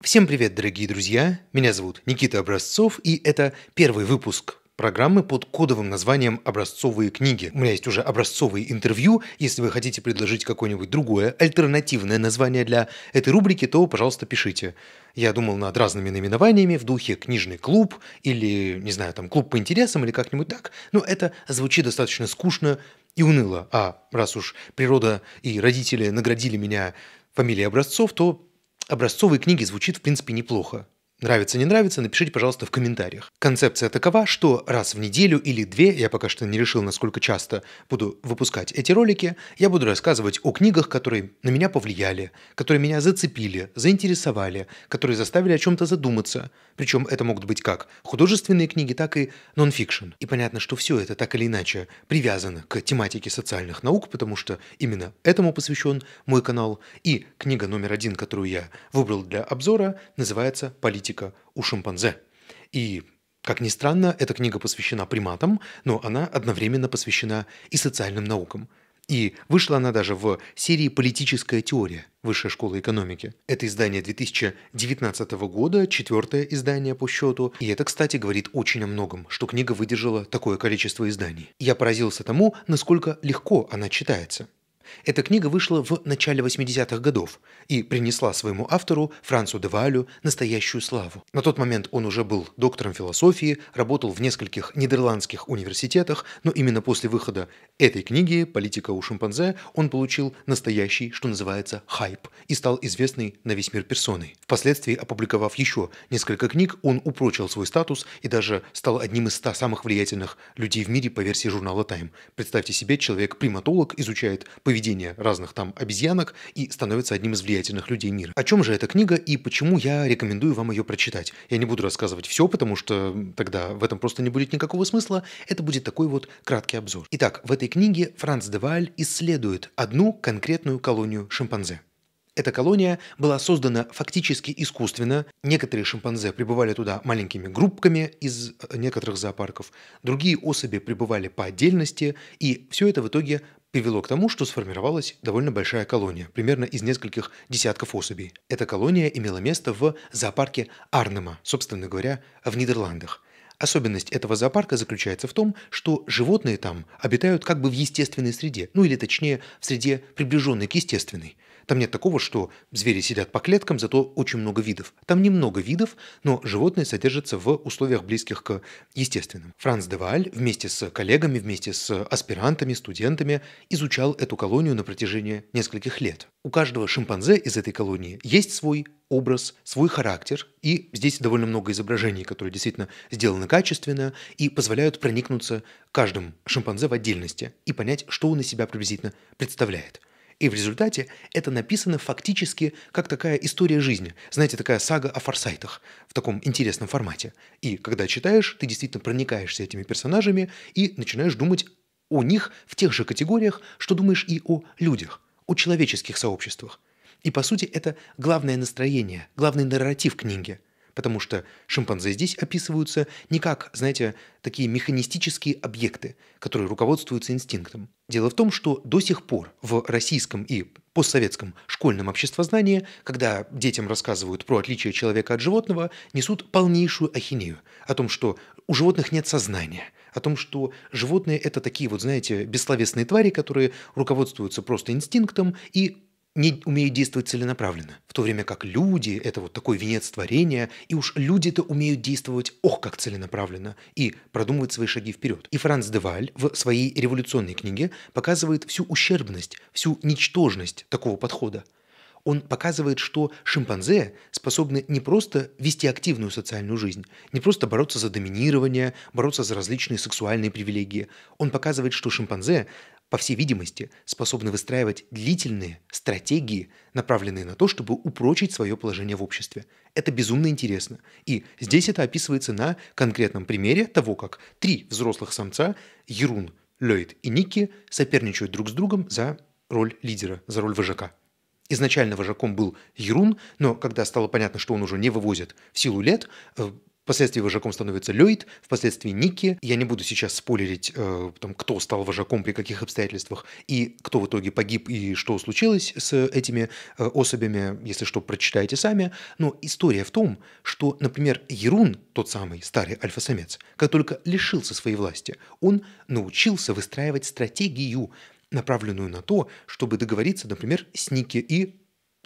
Всем привет, дорогие друзья! Меня зовут Никита Образцов, и это первый выпуск программы под кодовым названием «Образцовые книги». У меня есть уже образцовые интервью. Если вы хотите предложить какое-нибудь другое, альтернативное название для этой рубрики, то, пожалуйста, пишите. Я думал над разными наименованиями в духе «Книжный клуб» или, не знаю, там «Клуб по интересам» или как-нибудь так, но это звучит достаточно скучно и уныло. А раз уж природа и родители наградили меня фамилией Образцов, то образцовой книги звучит, в принципе, неплохо. Нравится, не нравится, напишите, пожалуйста, в комментариях. Концепция такова, что раз в неделю или две, я пока что не решил, насколько часто буду выпускать эти ролики, я буду рассказывать о книгах, которые на меня повлияли, которые меня зацепили, заинтересовали, которые заставили о чем-то задуматься. Причем это могут быть как художественные книги, так и нонфикшн. И понятно, что все это так или иначе привязано к тематике социальных наук, потому что именно этому посвящен мой канал. И книга номер один, которую я выбрал для обзора, называется «Политика генетика у шимпанзе. И как ни странно, эта книга посвящена приматам, но она одновременно посвящена и социальным наукам. И вышла она даже в серии «Политическая теория» Высшей школы экономики. Это издание 2019 года, четвертое издание по счету. И это, кстати, говорит очень о многом, что книга выдержала такое количество изданий. Я поразился тому, насколько легко она читается. Эта книга вышла в начале 80-х годов и принесла своему автору, Францу де Валю, настоящую славу. На тот момент он уже был доктором философии, работал в нескольких нидерландских университетах, но именно после выхода этой книги «Политика у шимпанзе» он получил настоящий, что называется, хайп и стал известной на весь мир персоной. Впоследствии, опубликовав еще несколько книг, он упрочил свой статус и даже стал одним из ста самых влиятельных людей в мире по версии журнала Time. Представьте себе, человек-приматолог изучает поведение поведение разных там обезьянок и становится одним из влиятельных людей мира. О чем же эта книга и почему я рекомендую вам ее прочитать? Я не буду рассказывать все, потому что тогда в этом просто не будет никакого смысла. Это будет такой вот краткий обзор. Итак, в этой книге Франц Деваль исследует одну конкретную колонию шимпанзе. Эта колония была создана фактически искусственно. Некоторые шимпанзе прибывали туда маленькими группками из э, некоторых зоопарков, другие особи прибывали по отдельности, и все это в итоге привело к тому, что сформировалась довольно большая колония, примерно из нескольких десятков особей. Эта колония имела место в зоопарке Арнема, собственно говоря, в Нидерландах. Особенность этого зоопарка заключается в том, что животные там обитают как бы в естественной среде, ну или точнее в среде приближенной к естественной – там нет такого, что звери сидят по клеткам, зато очень много видов. Там немного видов, но животные содержатся в условиях близких к естественным. Франц Валь вместе с коллегами, вместе с аспирантами, студентами изучал эту колонию на протяжении нескольких лет. У каждого шимпанзе из этой колонии есть свой образ, свой характер. И здесь довольно много изображений, которые действительно сделаны качественно и позволяют проникнуться каждым шимпанзе в отдельности и понять, что он из себя приблизительно представляет. И в результате это написано фактически как такая история жизни. Знаете, такая сага о форсайтах в таком интересном формате. И когда читаешь, ты действительно проникаешься этими персонажами и начинаешь думать о них в тех же категориях, что думаешь и о людях, о человеческих сообществах. И по сути это главное настроение, главный нарратив книги – потому что шимпанзе здесь описываются не как, знаете, такие механистические объекты, которые руководствуются инстинктом. Дело в том, что до сих пор в российском и постсоветском школьном обществознании, когда детям рассказывают про отличие человека от животного, несут полнейшую ахинею о том, что у животных нет сознания, о том, что животные – это такие вот, знаете, бессловесные твари, которые руководствуются просто инстинктом и не умеют действовать целенаправленно, в то время как люди – это вот такой венец творения, и уж люди-то умеют действовать ох как целенаправленно и продумывать свои шаги вперед. И Франц Деваль в своей революционной книге показывает всю ущербность, всю ничтожность такого подхода он показывает, что шимпанзе способны не просто вести активную социальную жизнь, не просто бороться за доминирование, бороться за различные сексуальные привилегии. Он показывает, что шимпанзе по всей видимости, способны выстраивать длительные стратегии, направленные на то, чтобы упрочить свое положение в обществе. Это безумно интересно. И здесь это описывается на конкретном примере того, как три взрослых самца, Ерун, Ллойд и Ники, соперничают друг с другом за роль лидера, за роль вожака. Изначально вожаком был Ерун, но когда стало понятно, что он уже не вывозит в силу лет, э, Впоследствии вожаком становится Лёйд, впоследствии Ники. Я не буду сейчас спойлерить, э, там, кто стал вожаком, при каких обстоятельствах, и кто в итоге погиб, и что случилось с этими э, особями. Если что, прочитайте сами. Но история в том, что, например, Ерун, тот самый старый альфа-самец, как только лишился своей власти, он научился выстраивать стратегию, направленную на то, чтобы договориться, например, с Ники и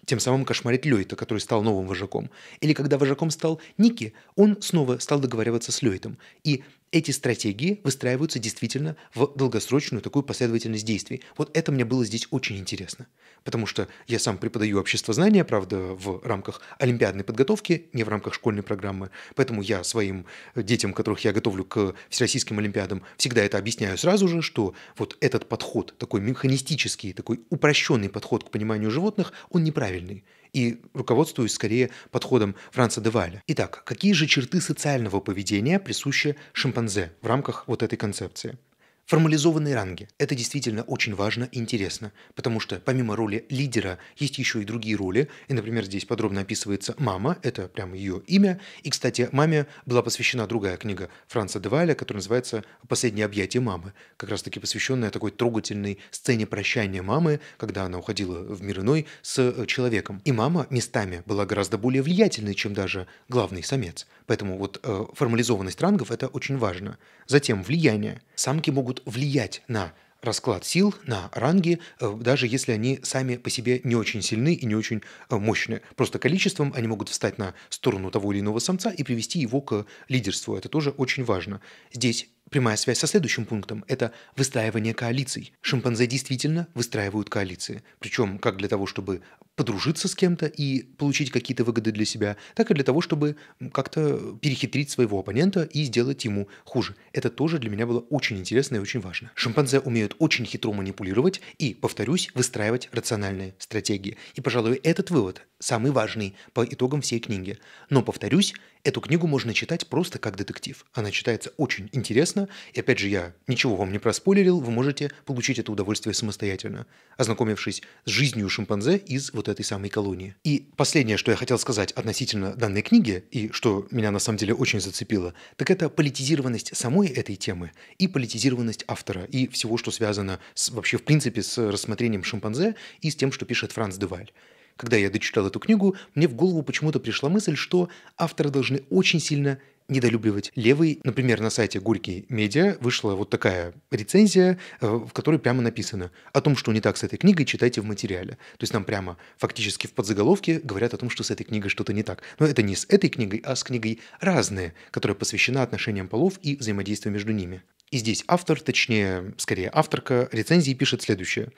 тем самым кошмарить Лёйта, который стал новым вожаком. Или когда вожаком стал Ники, он снова стал договариваться с Лёйтом. И эти стратегии выстраиваются действительно в долгосрочную такую последовательность действий. Вот это мне было здесь очень интересно, потому что я сам преподаю общество знания, правда, в рамках олимпиадной подготовки, не в рамках школьной программы, поэтому я своим детям, которых я готовлю к всероссийским олимпиадам, всегда это объясняю сразу же, что вот этот подход, такой механистический, такой упрощенный подход к пониманию животных, он неправильный и руководствуюсь скорее подходом Франца Деваля. Итак, какие же черты социального поведения присущи шимпанзе в рамках вот этой концепции? Формализованные ранги – это действительно очень важно и интересно, потому что помимо роли лидера есть еще и другие роли, и, например, здесь подробно описывается мама, это прямо ее имя, и, кстати, маме была посвящена другая книга Франца Деваля, которая называется «Последнее объятие мамы», как раз-таки посвященная такой трогательной сцене прощания мамы, когда она уходила в мир иной с э, человеком. И мама местами была гораздо более влиятельной, чем даже главный самец, поэтому вот э, формализованность рангов – это очень важно. Затем влияние – самки могут влиять на расклад сил, на ранги, э, даже если они сами по себе не очень сильны и не очень э, мощны. Просто количеством они могут встать на сторону того или иного самца и привести его к лидерству. Это тоже очень важно. Здесь прямая связь со следующим пунктом – это выстраивание коалиций. Шимпанзе действительно выстраивают коалиции. Причем как для того, чтобы подружиться с кем-то и получить какие-то выгоды для себя, так и для того, чтобы как-то перехитрить своего оппонента и сделать ему хуже. Это тоже для меня было очень интересно и очень важно. Шимпанзе умеют очень хитро манипулировать и, повторюсь, выстраивать рациональные стратегии. И, пожалуй, этот вывод самый важный по итогам всей книги. Но, повторюсь, эту книгу можно читать просто как детектив. Она читается очень интересно, и опять же, я ничего вам не проспойлерил, вы можете получить это удовольствие самостоятельно, ознакомившись с жизнью шимпанзе из вот этой самой колонии. И последнее, что я хотел сказать относительно данной книги, и что меня на самом деле очень зацепило, так это политизированность самой этой темы и политизированность автора, и всего, что связано с, вообще в принципе с рассмотрением шимпанзе и с тем, что пишет Франц Деваль. Когда я дочитал эту книгу, мне в голову почему-то пришла мысль, что авторы должны очень сильно недолюбливать левый. Например, на сайте Горький Медиа вышла вот такая рецензия, э, в которой прямо написано о том, что не так с этой книгой, читайте в материале. То есть нам прямо фактически в подзаголовке говорят о том, что с этой книгой что-то не так. Но это не с этой книгой, а с книгой «Разные», которая посвящена отношениям полов и взаимодействию между ними. И здесь автор, точнее, скорее авторка рецензии пишет следующее.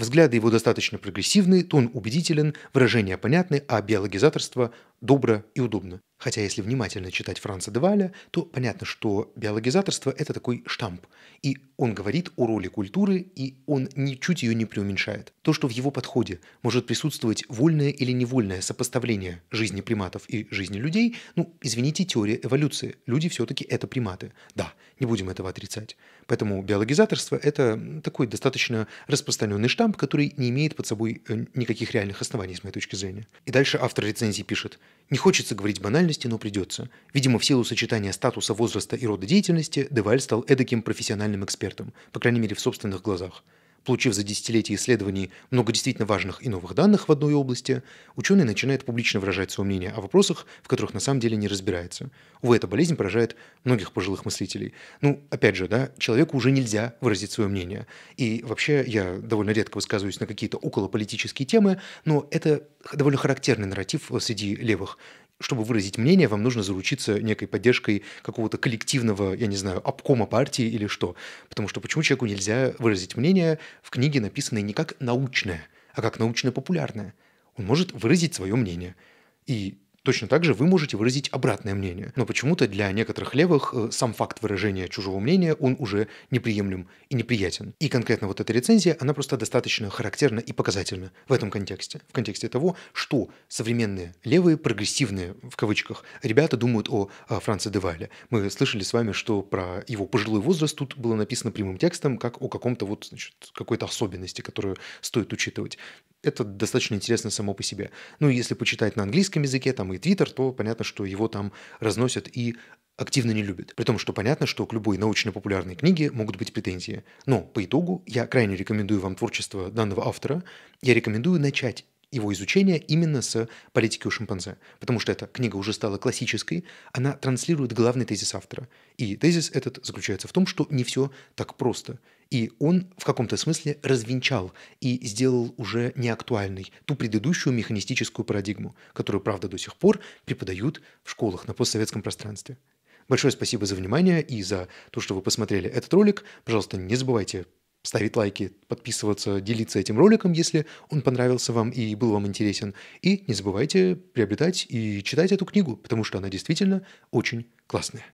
Взгляды его достаточно прогрессивны, тон убедителен, выражения понятны, а биологизаторство добро и удобно. Хотя если внимательно читать Франца Деваля, то понятно, что биологизаторство – это такой штамп. И он говорит о роли культуры, и он ничуть ее не преуменьшает. То, что в его подходе может присутствовать вольное или невольное сопоставление жизни приматов и жизни людей, ну, извините, теория эволюции. Люди все-таки это приматы. Да, не будем этого отрицать. Поэтому биологизаторство – это такой достаточно распространенный штамп, который не имеет под собой э, никаких реальных оснований, с моей точки зрения. И дальше автор рецензии пишет – не хочется говорить банальности, но придется. Видимо, в силу сочетания статуса, возраста и рода деятельности Деваль стал эдаким профессиональным экспертом, по крайней мере в собственных глазах – Получив за десятилетия исследований много действительно важных и новых данных в одной области, ученый начинает публично выражать свое мнение о вопросах, в которых на самом деле не разбирается. Увы, эта болезнь поражает многих пожилых мыслителей. Ну, опять же, да, человеку уже нельзя выразить свое мнение. И вообще я довольно редко высказываюсь на какие-то околополитические темы, но это довольно характерный нарратив среди левых чтобы выразить мнение, вам нужно заручиться некой поддержкой какого-то коллективного, я не знаю, обкома партии или что. Потому что почему человеку нельзя выразить мнение в книге, написанной не как научное, а как научно-популярное? Он может выразить свое мнение. И Точно так же вы можете выразить обратное мнение, но почему-то для некоторых левых э, сам факт выражения чужого мнения, он уже неприемлем и неприятен. И конкретно вот эта рецензия, она просто достаточно характерна и показательна в этом контексте. В контексте того, что современные левые, прогрессивные, в кавычках, ребята думают о, о Девале. Мы слышали с вами, что про его пожилой возраст тут было написано прямым текстом, как о каком-то вот, значит, какой-то особенности, которую стоит учитывать это достаточно интересно само по себе. Ну, если почитать на английском языке, там и Твиттер, то понятно, что его там разносят и активно не любят. При том, что понятно, что к любой научно-популярной книге могут быть претензии. Но по итогу я крайне рекомендую вам творчество данного автора. Я рекомендую начать его изучения именно с политики у шимпанзе, потому что эта книга уже стала классической, она транслирует главный тезис автора. И тезис этот заключается в том, что не все так просто. И он в каком-то смысле развенчал и сделал уже неактуальной ту предыдущую механистическую парадигму, которую, правда, до сих пор преподают в школах на постсоветском пространстве. Большое спасибо за внимание и за то, что вы посмотрели этот ролик. Пожалуйста, не забывайте ставить лайки, подписываться, делиться этим роликом, если он понравился вам и был вам интересен. И не забывайте приобретать и читать эту книгу, потому что она действительно очень классная.